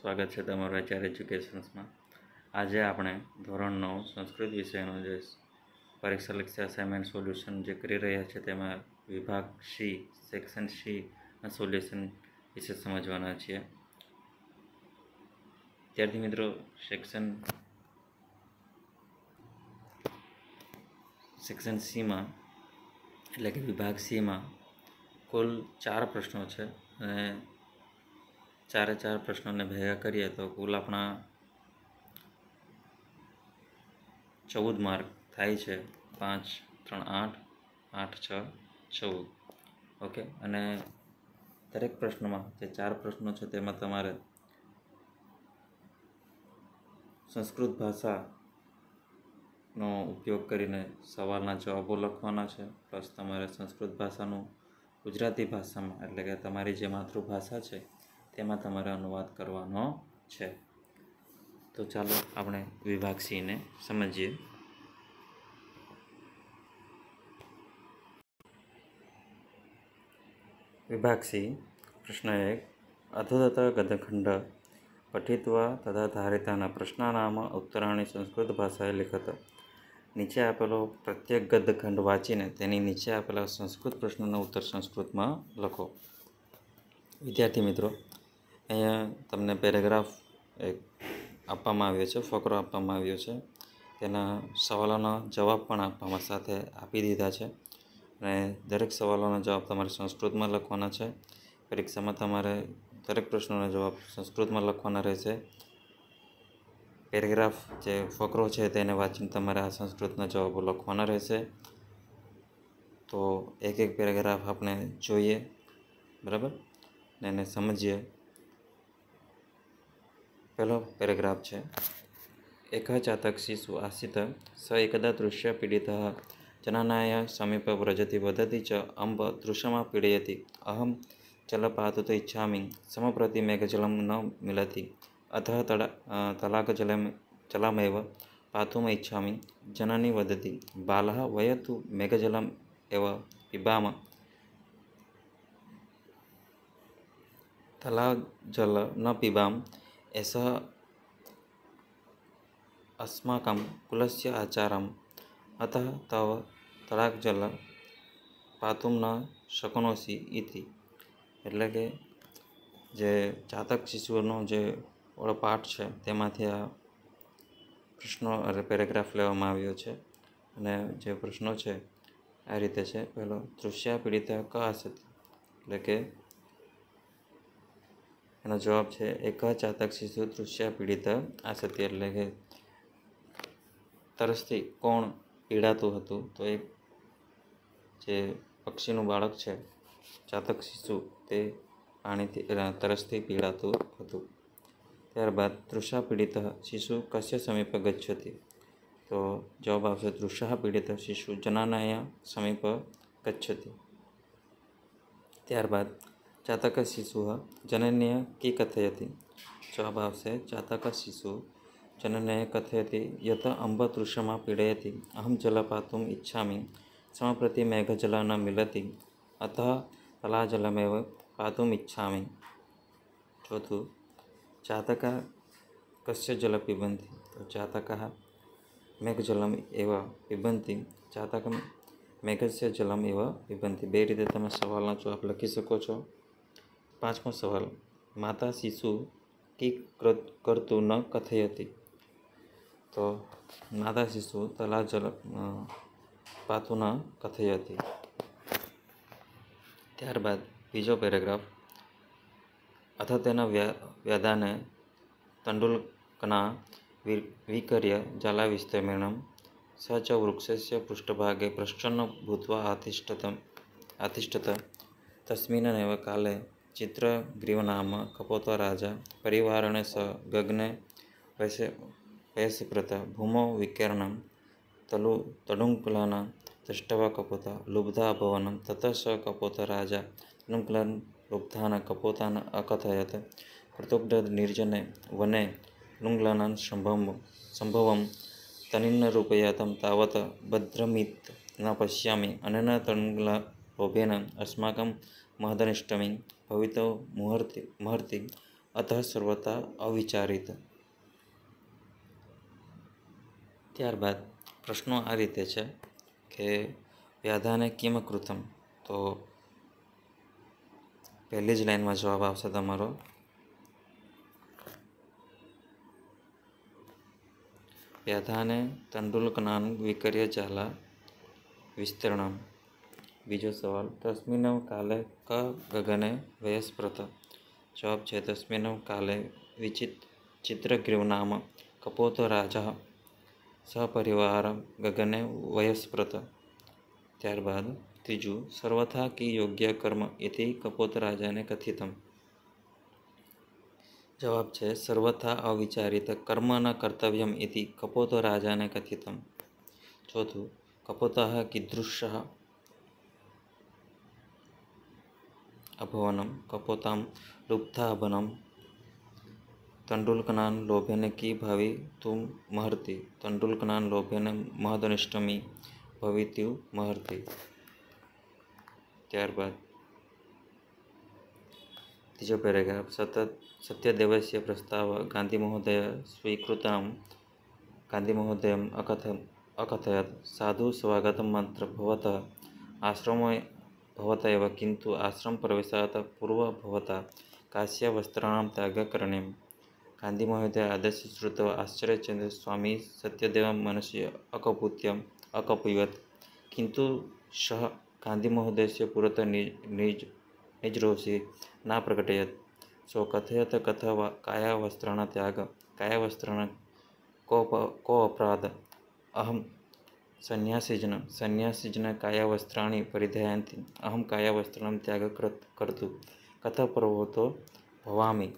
સ્વાગત છે તમારું એચઆર એજ્યુકેશન્સમાં આજે આપણે ધોરણ નવ સંસ્કૃત વિષયનો જે પરીક્ષા લક્ષી અસાઇનમેન્ટ સોલ્યુશન જે કરી રહ્યા છે તેમાં વિભાગ સી સેક્શન સીના સોલ્યુશન વિશે સમજવાના છીએ ત્યારથી મિત્રો સેક્શન સેક્શન સીમાં એટલે કે વિભાગ સીમાં કુલ ચાર પ્રશ્નો છે અને ચારે ચાર પ્રશ્નોને ભેગા કરીએ તો કુલ આપણા ચૌદ માર્ક થાય છે પાંચ ત્રણ આઠ આઠ છ ચૌદ ઓકે અને દરેક પ્રશ્નમાં જે ચાર પ્રશ્નો છે તેમાં તમારે સંસ્કૃત ભાષાનો ઉપયોગ કરીને સવાલના જવાબો લખવાના છે પ્લસ તમારે સંસ્કૃત ભાષાનું ગુજરાતી ભાષામાં એટલે કે તમારી જે માતૃભાષા છે તેમાં તમારે અનુવાદ કરવાનો છે તો ચાલો આપણે વિભાગ સમજીએ વિભાગ પ્રશ્ન એક અધોદત ગદખંડ પઠિત્વા તથા ધારિતાના પ્રશ્નાનામ ઉત્તરાણી સંસ્કૃત ભાષાએ લિખત નીચે આપેલો પ્રત્યેક ગદખંડ વાંચીને તેની નીચે આપેલા સંસ્કૃત પ્રશ્નનો ઉત્તર સંસ્કૃતમાં લખો વિદ્યાર્થી મિત્રો અહીંયા તમને પેરેગ્રાફ એક આપવામાં આવ્યો છે ફકરો આપવામાં આવ્યો છે તેના સવાલોના જવાબ પણ આપવામાં સાથે આપી દીધા છે અને દરેક સવાલોના જવાબ તમારે સંસ્કૃતમાં લખવાના છે પરીક્ષામાં તમારે દરેક પ્રશ્નોના જવાબ સંસ્કૃતમાં લખવાના રહેશે પેરેગ્રાફ જે ફકરો છે તેને વાંચીને તમારે આ સંસ્કૃતના જવાબો લખવાના રહેશે તો એક એક પેરેગ્રાફ આપણે જોઈએ બરાબર ને એને સમજીએ પહેલો પેરેગ્રાફ છે એકઃ જાતક શિશુ આસિત સ એકદા દૃશ્ય પીડિતઃ જનનાય સમીપ વ્રજતિ વદતિ ચ અંબ દૃશ્યમાં પીડયતિ અહમ જલપાતુ તો ઈચ્છામિ સમપ્રતિ મેઘજલમ ન મિલતિ અથ તળ તલાકજલમ જલમેવ પાતુમ ઈચ્છામિ જનની વદતિ બાલઃ વયતુ મેઘજલમ એવ પિબામ તલાજલ ન પિબામ यशः अस्माकं कुलस्य आचारः अतः तव तडागजलं पातुं न शक्नोषि इति એટલે કે જે જાતક શિશુઓનો જે ઓળો પાઠ છે તેમાંથી આ પ્રશ્નો અરે પેરેગ્રાફ લેવામાં આવ્યો છે અને જે પ્રશ્નો છે આ રીતે છે પહેલો તૃષ્યા પીડિતા કા હશે એટલે કે એનો જવાબ છે એક ચાતક શિશુ તૃષ્યા પીડિત આસતી એટલે કે તરસથી કોણ પીડાતું હતું તો એ જે પક્ષીનું બાળક છે ચાતક શિશુ તે પાણીથી તરસથી પીડાતું હતું ત્યારબાદ તૃષા પીડિત શિશુ કશ્ય સમીપે ગચ્છતી તો જવાબ આવશે તૃષા પીડિત શિશુ જનાનાયા સમીપ ગચ્છતી ત્યારબાદ चातक जातकशिशुः जनन्या के कथयति स्वभावसे जातकशिशुः जनन्या कथयति यत् अम्बतृषमा पीडयति जल पात इच्छा सम्रति मेघजल न मिलती अतः तलाजलमे पातुम् इच्छामि चातक जातकः कस्य जलं पिबन्ति तो चातक मेघजल एव चातक જાતકમ મેઘસ્ય જલમ એવા વિભંતિ બે રીતે તમે સવાલના જવાબ લખી શકો પાંચમો સવાલ માતા શિશુ કિક કરતું ન કથઈ હતી તો માતા શિશુ તલા જલ પાતું ન કથઈ હતી ત્યારબાદ બીજો પેરેગ્રાફ અથવા તેના વ્યાધાને તંડુલકના વિકર્ય જલાવિસ્તમેણમ સચ વૃક્ષસ્ય પૃષ્ઠભાગે પ્રશ્ન ભૂત્વા આતિષ્ઠત આતિષ્ઠત તસ્મિન્નેવ કાલે ಚಿತ್ರಗ್ರೀವನಾಮ ಕಪೋತರಾಜ ಪರಿವಾರಣೆ ಸ ಗಗನೆ ವಯಸ್ಸಿ ವಯಸ್ಸಿಕೃತ ಭೂಮೌ ವಿಕೀರ್ಣಂ ತಲು ತಡುಂಕುಲನ ದೃಷ್ಟವ ಕಪೋತ ಲುಬ್ಧಾಭವನಂ ತತಃ ಸ ಕಪೋತರಾಜ ತಡುಂಕುಲನ್ ಲುಬ್ಧಾನ ಕಪೋತಾನ ಅಕಥಯತ್ ಕೃತುಬ್ಧ ನಿರ್ಜನೆ ವನೆ ಲುಂಗ್ಲನನ್ ಸಂಭವ ಸಂಭವಂ ತನಿನ್ನರೂಪಯ ತಂ ತಾವತ್ ಭದ್ರಮಿತ್ न पश्यामि अनेन तण्ला लोभेन अस्माकं महदनिष्टमि ભવિતો મુહૂર્તે મુહૂર્તે અતઃ સર્વતા અવિચારિત ત્યારબાદ પ્રશ્નો આ રીતે છે કે વ્યાધાને કિમ કૃતમ તો પહેલી જ લાઈનમાં જવાબ આવશે તમારો વ્યાધાને તંડુલકનાનું વિકર્ય ચાલા વિસ્તરણમ બીજો સવાલ તસ્મિનવ કાલે ક ગગને વયસ્પ્રત જવાબ છે તસ્મિનવ કાલે વિચિત ચિત્રગૃહ નામ કપોતો રાજા સપરિવાર ગગને વયસ્પ્રત ત્યારબાદ ત્રીજું સર્વથા કી યોગ્ય કર્મ એથી કપોત રાજાને કથિતમ જવાબ છે સર્વથા અવિચારિત કર્મ ન કર્તવ્યમ એથી કપોતો રાજાને કથિતમ ચોથું કપોતઃ કીદૃશ అభవనం కపోతాం లుబ్ధాభనం तण्डुलकनान् लोभेन की भवितुं महर्ति तण्डुलकनान् लोभेन महदनिष्टमी भवितुं महर्ति ત્યારબાદ ત્રીજો પેરેગ્રાફ સતત સત્યદેવસ્ય પ્રસ્તાવ ગાંધી મહોદય સ્વીકૃતમ ગાંધી મહોદય અકથ અકથયત સાધુ સ્વાગતમ માત્ર ભવત આશ્રમો भवता एव किन्तु आश्रमप्रवेशात् पूर्वं भवता करणीय गांधी महोदय आदर्श श्रुत्वा आश्चर्यचंद्र स्वामी सत्यदेव मनसि अकपूत्यम् किंतु सह गांधी महोदय से पुरात निज निज निजरोषि न प्रकटयत सो कथयत कथवा वा कायावस्त्राणां त्याग कायावस्त्राणां कोप कोपराध अहम સન્યાસીજ્ઞ સન્યાસીજ્ઞ કાયાવસ્ત્રાણી પરિધયાંતિ અહમ કાયાવસ્ત્રણમ ત્યાગ કરતું કથ પ્રવોતો ભવામી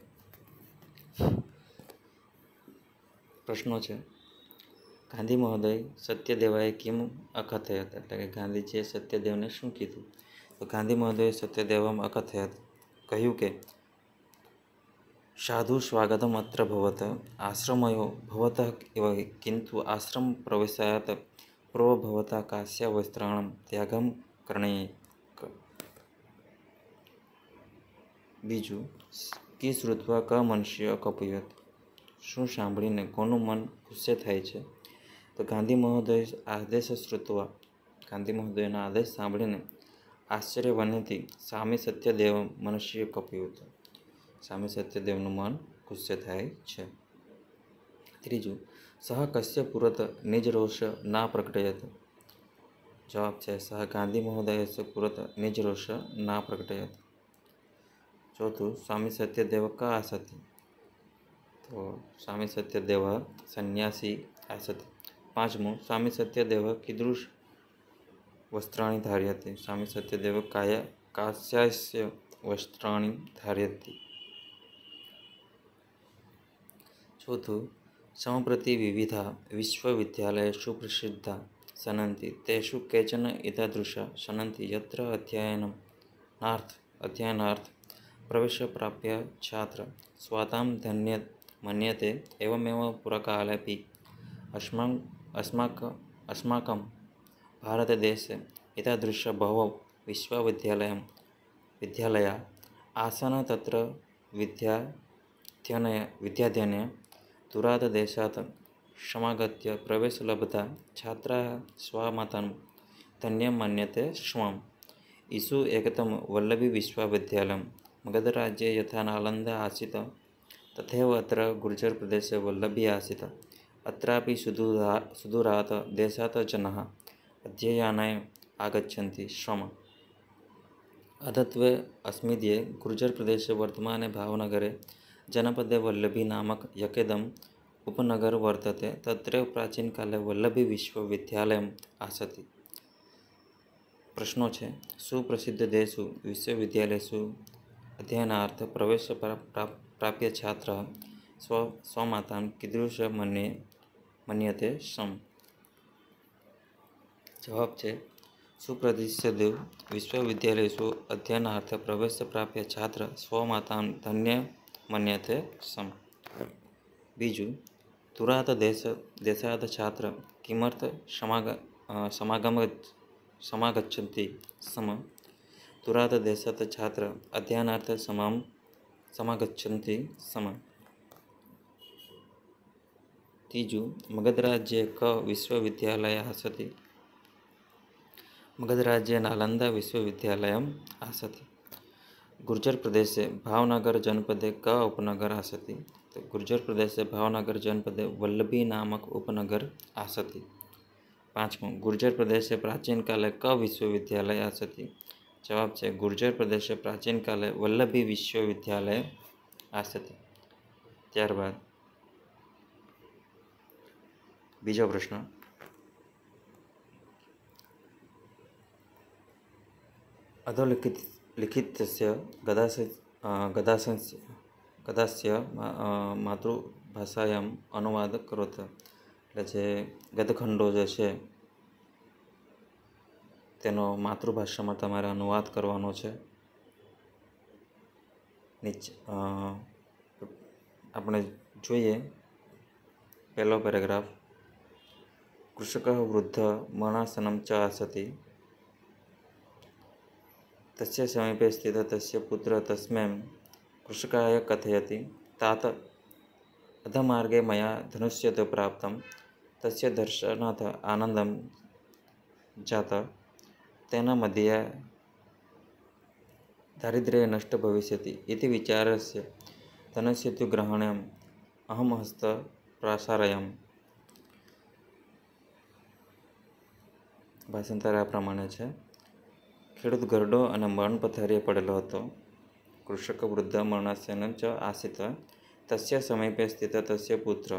પ્રશ્નો છે ગાંધી મહોદય સત્યદેવાએ કિમ અકથયત એટલે કે ગાંધીજીએ સત્યદેવને શું કીધું તો ગાંધી મહોદયે સત્યદેવમ અકથયત કહ્યું કે સાધુ સ્વાગતમ અત્ર ભવત આશ્રમયો ભવત કિંતુ આશ્રમ પ્રવેશાયત પ્રોભવતા કાશ્ય વસ્ત્રાણમ ત્યાગમ કરણે બીજું કી શ્રુત્વા ક મનુષ્ય કપયત શું સાંભળીને કોનું મન ગુસ્સે થાય છે તો ગાંધી મહોદય આદેશ શ્રુત્વા ગાંધી મહોદયના આદેશ સાંભળીને આશ્ચર્ય આશ્ચર્યવનથી સ્વામી સત્યદેવ મનુષ્ય કપ્યું હતું સ્વામી સત્યદેવનું મન ગુસ્સે થાય છે ત્રીજું सह कसत पुरतः निजरोषः न प्रकटयत् जवाब् च सः महोदय पुरतः निजरोषः न प्रकटयत् चौथु स्वामी सत्यदेव का आसति तो स्वामी सत्यदेव सन्यासी आसति पाँचमो स्वामी सत्यदेव कीदृश वस्त्राणि धारयति स्वामी सत्यदेव काया कास्यास्य वस्त्राणि धारयति चौथु सम्प्रति विविधाः विश्वविद्यालयाः सुप्रसिद्धाः सन्ति तेषु केचन एतादृशाः सन्ति यत्र अध्ययनार्थम् अध्ययनार्थं प्रवेशप्राप्य छात्रः स्वतां धन्य मन्यते एवमेव पुरकालेपि अस्माकम् अस्माकम् अस्माकं भारतदेशे एतादृश बहवौ विश्वविद्यालयं विद्यालयाः आसन् तत्र विद्याध्ययने विद्याध्ययने दुरातदेशात् क्षमागत्य प्रवेशलब्धा छात्राः स्वमातां धन्यं मन्यते स्म इषु एकतं वल्लभीविश्वविद्यालयं मगधराज्ये यथा नालन्दा आसीत् तथैव अत्र गुर्जरप्रदेशे वल्लभी आसीत् अत्रापि सुदूरा सुदूरात् देशात् जनाः अध्ययनाय आगच्छन्ति स्म अधत्वे अस्मिद्ये गुर्जरप्रदेशे वर्तमाने भावनगरे जनपदे वल्लभी नामक यकेदम् उपनगरं वर्तते तत्रैव प्राचीनकाले वल्लभीविश्वविद्यालयम् आसति પ્રશ્નો છે સુપ્રસિદ્ધ દેશુ વિશ્વવિદ્યાલયસુ અધ્યયનાર્થ પ્રવેશ પ્રાપ્ય છાત્ર સ્વ સ્વમાતાન કીદૃશ મને મન્યતે સમ જવાબ છે સુપ્રસિદ્ધ વિશ્વવિદ્યાલયસુ અધ્યયનાર્થ પ્રવેશ પ્રાપ્ય છાત્ર સ્વમાતાન ધન્ય मनते सम् बीजु दूरात् देश देशात् छात्रः किमर्थं समाग समागम समागच्छन्ति स्म दूरात् देशात् छात्रः अध्ययनार्थं समां समागच्छन्ति स्म तीजु मगधराज्ये क विश्वविद्यालय सति मगधराज्ये नालन्दा विश्वविद्यालयम् आसति गुर्जर प्रदेश से भावनगर जनपद क उपनगर आसती तो गुर्जर प्रदेश से भावनगर जनपद वल्लभी नामक उपनगर आसती पाँचवा गुर्जर प्रदेश से प्राचीन काल क विश्वविद्यालय आसती जवाब से गुर्जर प्रदेश से प्राचीन काल वल्लभी विश्वविद्यालय आसती त्यारबाद बीजा प्रश्न अधोलिखित લિખિતસ્ય गदासि ગદાસંસ गद्यस्य मा અનુવાદ કરોત એટલે જે ગદખંડો જે છે તેનો માતૃભાષામાં તમારે અનુવાદ કરવાનો છે નીચ આપણે જોઈએ પહેલો પેરેગ્રાફ કૃષક વૃદ્ધ મરણાસનમ ચ સતી तस्य समीपे स्थितः तस्य पुत्रः तस्मै कृषकाय कथयति तात अधमार्गे मया धनुष्य तु प्राप्तं तस्य दर्शनात् आनन्दं जातं तेन मध्ये दारिद्र्ये नष्ट भविष्यति इति विचारस्य धनस्य तु ग्रहणम् अहं हस्तप्रासारयम् ભાષાંતર આ પ્રમાણે ખેડૂત ઘરડો અને મરણ પથારીએ પડેલો હતો કૃષક વૃદ્ધ મરણસ્યન ચ આસિત તસ્ય સમીપે સ્થિત તસ્ય પુત્ર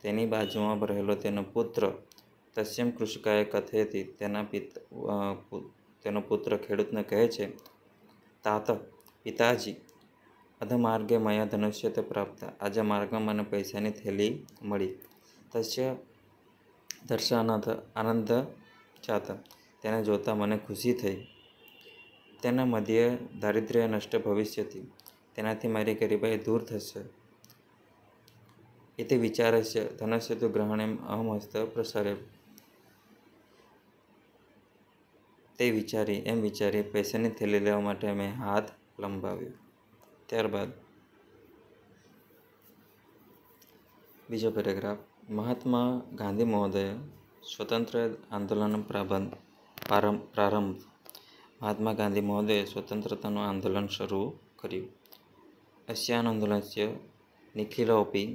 તેની બાજુમાં રહેલો તેનો પુત્ર તસ્યમ કૃષિકાએ કથેથી તેના પિત તેનો પુત્ર ખેડૂતને કહે છે તાત પિતાજી અધ માર્ગે મયા ધનુષ્ય તે પ્રાપ્ત આજે માર્ગમાં મને પૈસાની થેલી મળી તસ્ય દર્શાનાથ આનંદ જાત તેને જોતાં મને ખુશી થઈ તેના મધ્ય દારિદ્ર્ય નષ્ટ ભવિષ્યથી તેનાથી મારી ગરીબાઈ દૂર થશે એ તે વિચારે છે ધનસ્ય તો ગ્રહણ એમ અહમ હસ્ત પ્રસારે તે વિચારી એમ વિચારી પૈસાની થેલી લેવા માટે મેં હાથ લંબાવ્યો ત્યારબાદ બીજો પેરેગ્રાફ મહાત્મા ગાંધી મહોદય સ્વતંત્ર આંદોલન પ્રારંભ પ્રારંભ મહાત્મા ગાંધી મહોદયે સ્વતંત્રતાનું આંદોલન શરૂ કર્યું અસ્યાન આંદોલનસ્ય નિખિલોપી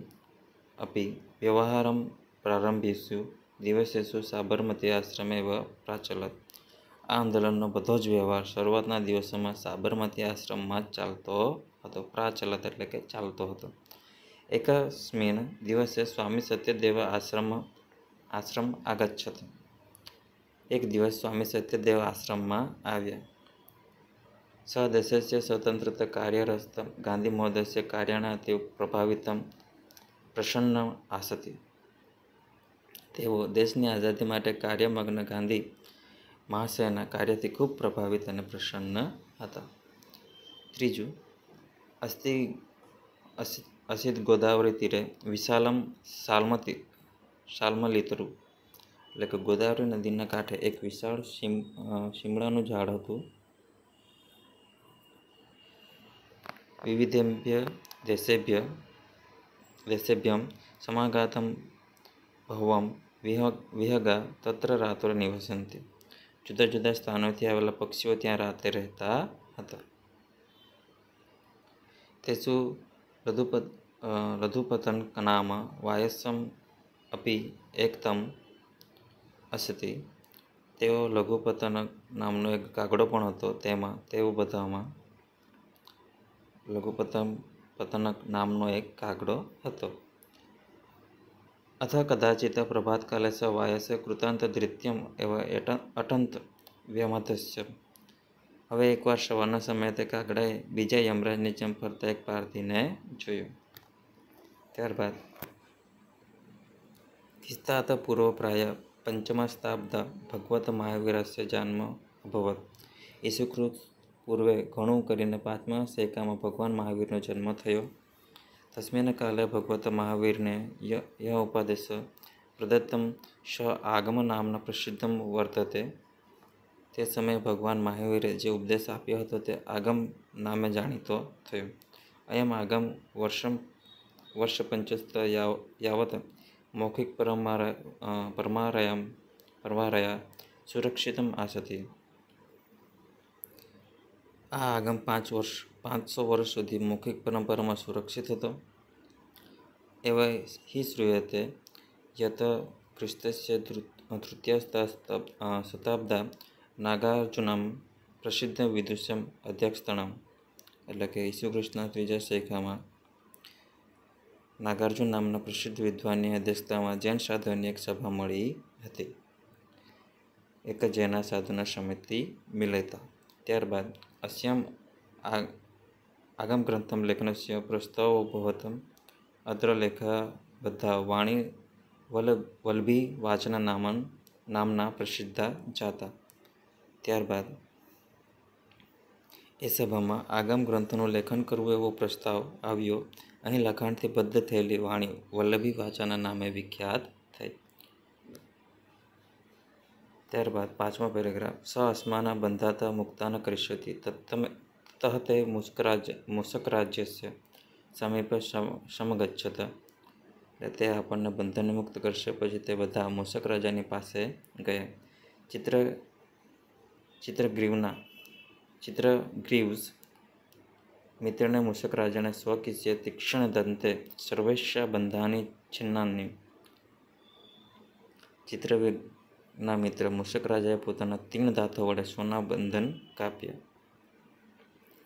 અપી વ્યવહારમ પ્રારંભિસુ દિવસેસુ સાબરમતી આશ્રમે એવ પ્રાચલત આ આંદોલનનો બધો જ વ્યવહાર શરૂઆતના દિવસોમાં સાબરમતી આશ્રમમાં જ ચાલતો હતો પ્રાચલત એટલે કે ચાલતો હતો એકસ્મિન દિવસે સ્વામી સત્યદેવ આશ્રમ આશ્રમ આગચ્છત એક દિવસ સ્વામી સત્યદેવ આશ્રમમાં આવ્યા સદસ્ય સ્વતંત્રતા કાર્યરસ્ત ગાંધી મહોદય કાર્યણા તેઓ પ્રભાવિતમ પ્રસન્ન આસતી તેઓ દેશની આઝાદી માટે કાર્યમગ્ન ગાંધી મહાશયના કાર્યથી ખૂબ પ્રભાવિત અને પ્રસન્ન હતા ત્રીજું અસ્થિ અસિત ગોદાવરી તીરે વિશાલમ સાલ્મતી સાલ્મલિતરુ એટલે કે ગોદાવરી નદીના કાંઠે એક વિશાળ શિમ શિમળાનું ઝાડ હતું વિવિધેભ્ય દેશેભ્ય દેશેભ્યમ સમાગાતમ ભવમ વિહ વિહગા તત્ર રાત્રે નિવસંતી જુદા જુદા સ્થાનોથી આવેલા પક્ષીઓ ત્યાં રાતે રહેતા હતા તેસુ લઘુપત લઘુપતન નામ વાયસમ અપી એકતમ હતી તેઓ લઘુપતનક નામનો એક કાગડો પણ હતો તેમાં તેઓ બધામાં લઘુપતન પતનક નામનો એક કાગડો હતો અથ કદાચિત પ્રભાતકાલે સ વાયસે કૃતાંત ધૃત્યમ એવ અટંત વ્યમધશ્ય હવે એકવાર સવારના સમયે તે કાગડાએ બીજા યમરાજની જેમ ફરતા એક પારધીને જોયું ત્યારબાદ ખિસ્તા હતા પૂર્વ પ્રાય પંચમસ્તાબ્દા ભગવત મહાવીરસ્ય જન્મ અભવત ઈસુકૃત પૂર્વે ઘણું કરીને પાંચમા સેકામાં ભગવાન મહાવીરનો જન્મ થયો તસ્મિન કાલે ભગવત મહાવીરને ય ઉપાદેશ પ્રદત્તમ શ આગમ નામના પ્રસિદ્ધમ વર્તતે તે સમયે ભગવાન મહાવીરે જે ઉપદેશ આપ્યો હતો તે આગમ નામે જાણીતો થયો અયમ આગમ વર્ષમ વર્ષ પંચસ્ત યાવત मौखिक परमार परमारया परमारया સુરક્ષિતમ આસતી આ આગમ પાંચ વર્ષ પાંચસો વર્ષ સુધી મૌખિક પરંપરામાં સુરક્ષિત હતો એવા હિ શ્રૂયતે યત ખ્રિસ્તસ્ય તૃતીય શતાબ્દા નાગાર્જુનમ પ્રસિદ્ધ વિદુષ્યમ અધ્યક્ષતણમ એટલે કે ઈસુ કૃષ્ણ ત્રીજા શેખામાં નાગાર્જુન નામના પ્રસિદ્ધ વિદ્વાનની અધ્યક્ષતામાં જૈન સાધુઓની એક સભા મળી હતી એક જૈન સાધુના સમિતિ મિલેતા ત્યારબાદ અશ્યામ આગમ ગ્રંથમ લેખનસ્ય પ્રસ્તાવ ભવતમ અત્ર લેખા બધા વાણી વલ વલ્ભી વાચના નામન નામના પ્રસિદ્ધા જાતા ત્યારબાદ એ સભામાં આગમ ગ્રંથનું લેખન કરવું એવો પ્રસ્તાવ આવ્યો અહીં લખાણથી બદ્ધ થયેલી વાણી વલ્લભી વાચાના નામે વિખ્યાત થઈ ત્યારબાદ પાંચમો પેરેગ્રાફ સ અસ્માના બંધાતા મુક્તાન કરિષ્યતી તત્તમે તહતે મુસ્કરાજ્ય મુસકરાજ્યસ્ય સમીપે સમગચ્છત એટલે તે આપણને બંધન મુક્ત કરશે પછી તે બધા મુસક રાજાની પાસે ગયા ચિત્ર ચિત્રગ્રીવના ચિત્રગ્રીવ્સ મિત્રને મૂષક રાજાને સ્વકિસ્ય તીક્ષ્ણ દંતે સર્વેશા બંધાની છિન્નાની ચિત્રવેગના મિત્ર મૂષક રાજાએ પોતાના તીણ દાંતો વડે સોના બંધન કાપ્યા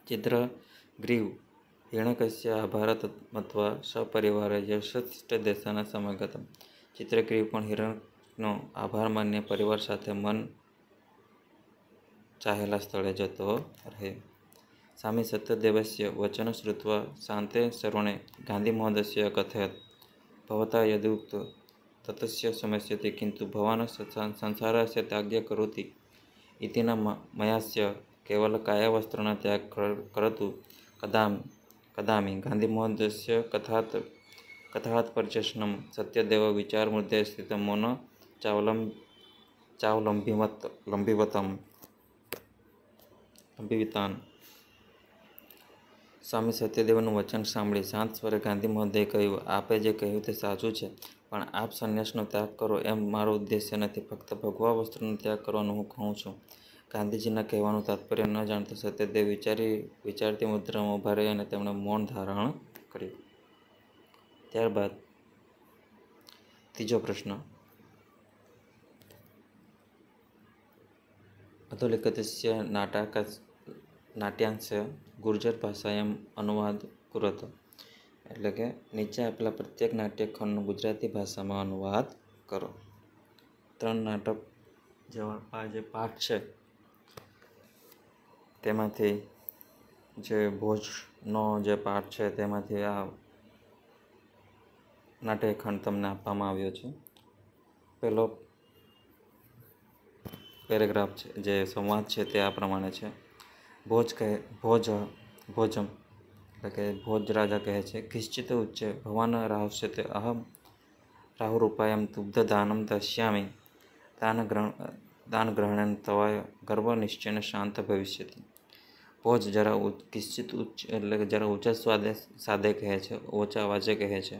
ચિત્રગ્રીવ હિરણકશ્ય આ ભારત અથવા સપરિવારે યશસ્થ દેશાના સમાગત ચિત્રગ્રીવ પણ હિરણનો આભાર માન્ય પરિવાર સાથે મન ચાહેલા સ્થળે જતો રહે स्वामी सत्यदेवस्य वचन श्रुवा शान्ते शरणे गान्धीमहोदयस्य अकथयत् भवता यदुक्त ततस्य समस्यते किन्तु भवान् संसारस्य त्यागं करोति इति न मयास्य केवलकायवस्त्रण त्याग करोतु कदामि कदामि कथा कथात् कथात् पर्यश्नं सत्यदेवविचारमध्ये स्थित मौन चावल चावलम्बिवत् लम्बिवतं लम्बिवितान् સ્વામી સત્યદેવનું વચન સાંભળી શાંત સ્વરે ગાંધી મહોદયે કહ્યું આપે જે કહ્યું તે સાચું છે પણ આપ સંન્યાસનો ત્યાગ કરો એમ મારો ઉદ્દેશ્ય નથી ફક્ત ભગવા વસ્ત્રનો ત્યાગ કરવાનું હું કહું છું ગાંધીજીના કહેવાનું તાત્પર્ય ન જાણતો સત્યદેવ વિચારી વિચારતી મુદ્રામાં ઉભા રહી અને તેમણે મૌન ધારણ કર્યું ત્યારબાદ ત્રીજો પ્રશ્ન અધોલેખત્ય નાટક નાટ્યાંશ ગુર્જર ભાષા એમ અનુવાદ કૃત એટલે કે નીચે આપેલા પ્રત્યેક નાટ્યખંડનો ગુજરાતી ભાષામાં અનુવાદ કરો ત્રણ નાટક જેવા જે પાઠ છે તેમાંથી જે ભોજનો જે પાઠ છે તેમાંથી આ નાટ્યખંડ તમને આપવામાં આવ્યો છે પહેલો પેરેગ્રાફ છે જે સંવાદ છે તે આ પ્રમાણે છે ભોજ કહે ભોજ ભોજમ એટલે કે ભોજ રાજા કહે છે કિશ્ચિત ઉચ્ચે ઉચ્ચ ભવાન રાહુષ્યતે અહમ રાહુરૂપાયમ દુગ્ધદાનમ દશ્યામિ દાન ગ્રહણ દાન ગ્રહણેન તવાય ગર્વ નિશ્ચયને શાંત ભવિષ્યતિ ભોજ જરા કિશ્ચિત ઉચ્ચ એટલે કે જરા ઊંચા સ્વાદે સાદે કહે છે ઓછા અવાજે કહે છે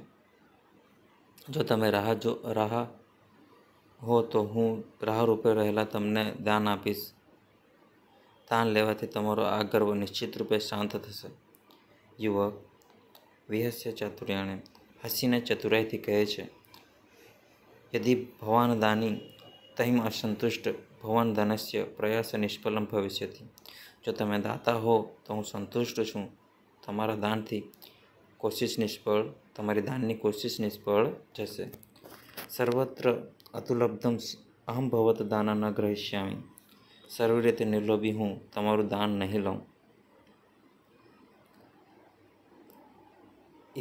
જો તમે રાહ જો રાહ હો તો હું રાહ રૂપે રહેલા તમને દાન આપીશ તાણ લેવાથી તમારો આ ગર્વ નિશ્ચિત રૂપે શાંત થશે યુવક વિહસ્ય ચાતુર્યાણે હસીને ચતુરાઈથી કહે છે યદિ ભવાન દાની તહિમ અસંતુષ્ટ ભવાન ધનસ્ય પ્રયાસ નિષ્ફલમ ભવિષ્યથી જો તમે દાતા હો તો હું સંતુષ્ટ છું તમારા દાનથી કોશિશ નિષ્ફળ તમારી દાનની કોશિશ નિષ્ફળ જશે સર્વત્ર અતુલબ્ધમ અહમ ભવત દાના ન ગ્રહિષ્યામી સર્વ રીતે નિર્લોભી હું તમારું દાન નહીં લઉં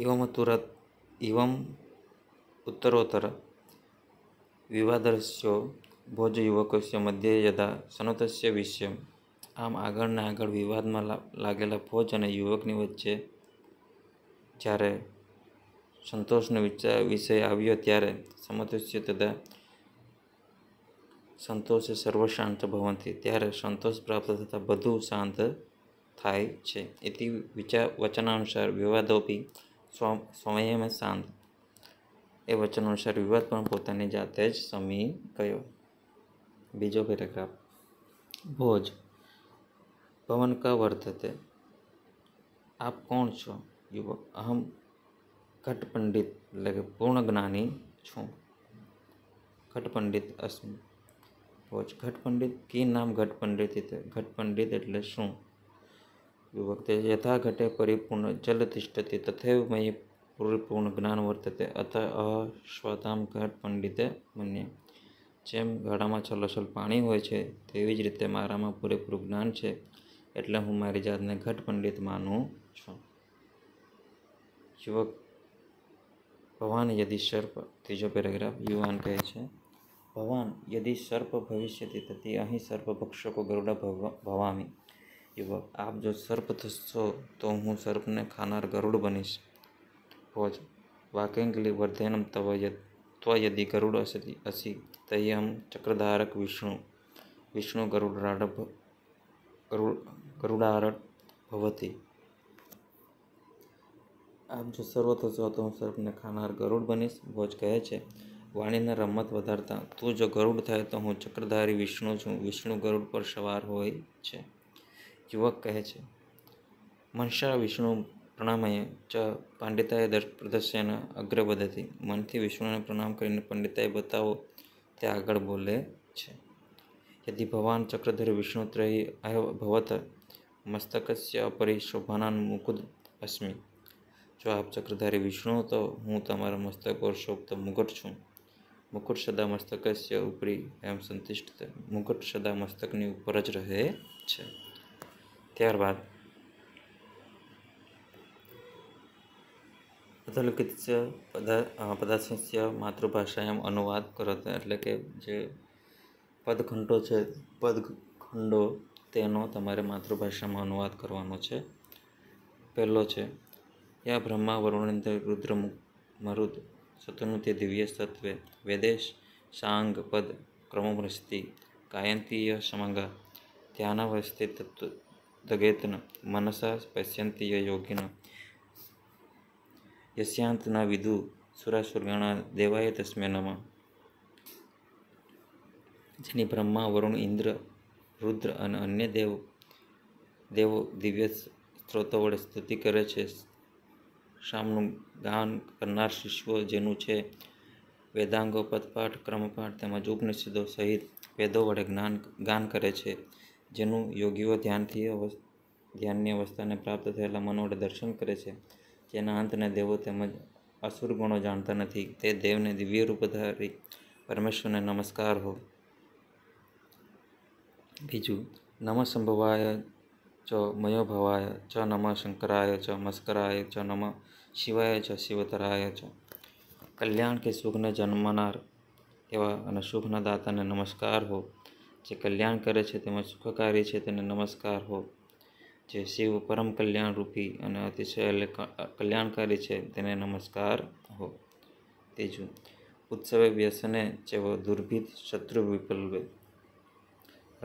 એવામાં તુરત એવમ ઉત્તરોત્તર વિવાદરસ્યો ભોજ યુવકસ્ય મધ્ય યદા સનતસ્ય વિષય આમ આગળને આગળ વિવાદમાં લાગેલા ભોજ અને યુવકની વચ્ચે જ્યારે સંતોષનો વિચાર વિષય આવ્યો ત્યારે સમતસ્ય તથા संतोष सर्वशांत भवती तरह संतोष प्राप्त तथा बधु शांत थाय विचार अनुसार विवादोपी भी स्वयं शांत ए वचनानुसार विवाद पोता जाते समी गयो बीजो पेरेग्राफ भोज भवन का वर्तते आप कौन छो युवक अहम घट पंडित लगे पूर्ण ज्ञानी छू घट पंडित अस्मि કોચ ઘટ પંડિત કે નામ ઘટ પંડિત ઘટ પંડિત એટલે શું વખતે યથા ઘટે પરિપૂર્ણ જલ તિષ્ઠતે તથૈવ મય પરિપૂર્ણ જ્ઞાન વર્તતે અત અશ્વતામ ઘટ પંડિતે મન્ય જેમ ગાડામાં છલોછલ પાણી હોય છે તેવી જ રીતે મારામાં પૂરેપૂરું જ્ઞાન છે એટલે હું મારી જાતને ઘટ પંડિત માનું છું યુવક ભવાન યદી સર્પ ત્રીજો પેરેગ્રાફ યુવાન કહે છે ભવાન યદિ સર્પ ભવિષ્યતિ તથી અહીં સર્પ ભક્ષકો ગરુડ ભવામી યુવક આપ જો સર્પ થશો તો હું સર્પને ખાનાર ગરુડ બનીશ ભોજ વાકેંગલી વર્ધેનમ તવ ત્વયદિ ગરુડ અસતિ અસી તયમ ચક્રધારક વિષ્ણુ વિષ્ણુ ગરુડાડ ગરુડ ગરુડારડ ભવતી આપ જો સર્વ થશો તો હું સર્પને ખાનાર ગરુડ બનીશ ભોજ કહે છે વાણીને રમત વધારતા તું જો ગરુડ થાય તો હું ચક્રધારી વિષ્ણુ છું વિષ્ણુ ગરુડ પર સવાર હોય છે યુવક કહે છે મનસા વિષ્ણુ પ્રણામય ચ પાંડિતાએ દર્શ પ્રદર્શન અગ્રબધથી મનથી વિષ્ણુને પ્રણામ કરીને પંડિતાએ બતાવો તે આગળ બોલે છે યદિ ભગવાન ચક્રધર વિષ્ણુત્રયી અહ ભવત મસ્તકસ્ય પરી શોભાના મુકુદ અસ્મી જો આપ ચક્રધારી વિષ્ણુ તો હું તમારા મસ્તક પર તો મુગટ છું મુકુટ સદા મસ્તકસ્ય ઉપરી એમ સંતિષ્ઠ મુકુટ સદા મસ્તકની ઉપર જ રહે છે ત્યારબાદ અધલકિત્ય પદાર્થસ્ય માતૃભાષાયામ અનુવાદ કરત એટલે કે જે પદખંડો છે પદખંડો તેનો તમારે માતૃભાષામાં અનુવાદ કરવાનો છે પહેલો છે યા બ્રહ્મા વરુણેન્દ્ર રુદ્ર મરુદ ದಗೇತನ ಯಶಂತರಗ ದೇವಸ್ ಬ್ರಹ್ಮ ವರುಣ ಇಂದ್ರ ಸ್ತ್ರ ವರ್ಷ ಸ್ತುತಿ ಕರೆ શામનું ગાન કરનાર શિષ્યો જેનું છે વેદાંગો પદપાઠ ક્રમપાઠ તેમજ ઉપનિષદો સહિત વેદો વડે જ્ઞાન ગાન કરે છે જેનું યોગીઓ ધ્યાનથી ધ્યાનની અવસ્થાને પ્રાપ્ત થયેલા મન વડે દર્શન કરે છે જેના અંતને દેવો તેમજ અસુર ગુણો જાણતા નથી તે દેવને દિવ્ય રૂપધારી પરમેશ્વરને નમસ્કાર હો બીજું નમઃ સંભવાય ચ મયોભવાય ચ નમઃ શંકરાય ચ મસ્કરાય ચ નમઃ શિવાય ચ શિવતરાય ચ કલ્યાણ કે સુખને જન્મનાર એવા અને સુખના દાતાને નમસ્કાર હો જે કલ્યાણ કરે છે તેમજ સુખકારી છે તેને નમસ્કાર હો જે શિવ પરમ કલ્યાણ રૂપી અને અતિશય કલ્યાણકારી છે તેને નમસ્કાર હો તેજુ ઉત્સવે વ્યસને જેવો દુર્ભિત શત્રુ વિપલ્વે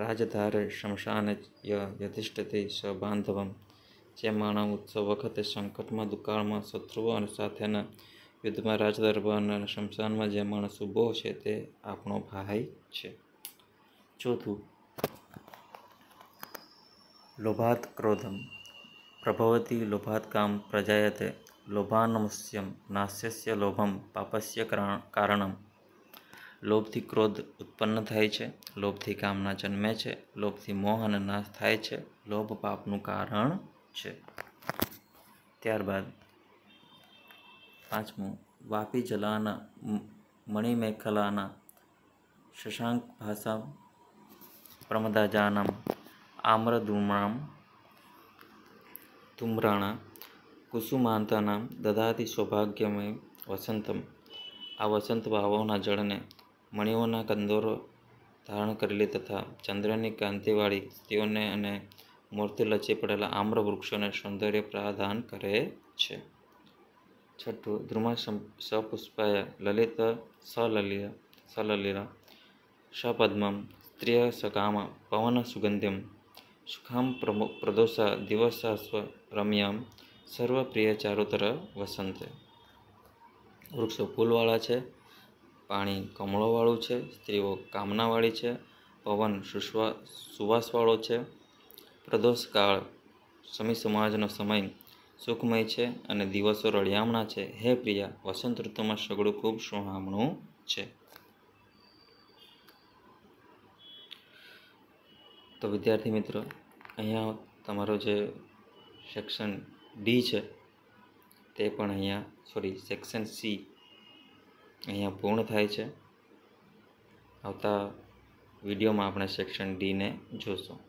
રાજધારે શમશાન જ યધિષ્ઠતે સ બાંધવમ જે માનવ ઉત્સવ વખતે સંકટમાં દુકાળમાં શત્રુઓ અને સાથેના યુદ્ધમાં અને શ્મશાનમાં જે માણસ ઊભો છે તે આપણો ભાઈ છે ચોથું લોભાત ક્રોધમ પ્રભવતી લોભાત કામ પ્રજાયતે લોભાનમસ્યમ નાશ્યસ્ય લોભમ પાપસ્ય કારણમ લોભથી ક્રોધ ઉત્પન્ન થાય છે લોભથી કામના જન્મે છે લોભથી મોહન નાશ થાય છે લોભ પાપનું કારણ છે ત્યારબાદ પાંચમું વાપી જલાના મણિમેખલાના શશાંક ભાષા પ્રમદાજાનમ આમ્રધૂમણામ ધુમ્રાણા કુસુમાંતાના દદાતી સૌભાગ્યમય વસંતમ આ વસંત ભાવોના જળને મણિઓના કંદોરો ધારણ કરેલી તથા ચંદ્રની કાંતિવાળી સ્ત્રીઓને અને મૂર્તિ લચી પડેલા આમ્ર વૃક્ષોને સૌંદર્ય પ્રદાન કરે છે છઠ્ઠું ધ્રુમા સપુષ્પાય લલિત સલલિય સલલિલા સપદ્મમ સ્ત્રિય સકામ પવન સુગંધિમ સુખામ પ્રદોષા દિવસાસ્વ રમ્યામ સર્વપ્રિય ચારોતર વસંતે વૃક્ષો ફૂલવાળા છે પાણી કમળોવાળું છે સ્ત્રીઓ કામનાવાળી છે પવન સુશ્વા સુવાસવાળો છે પ્રદોષકાળ સમી સમાજનો સમય સુખમય છે અને દિવસો રળિયામણા છે હે પ્રિયા વસંત ઋતુમાં સગડું ખૂબ સુહામણું છે તો વિદ્યાર્થી મિત્ર અહીંયા તમારો જે સેક્શન ડી છે તે પણ અહીંયા સોરી સેક્શન સી અહીંયા પૂર્ણ થાય છે આવતા વિડીયોમાં આપણે સેક્શન ડીને જોશું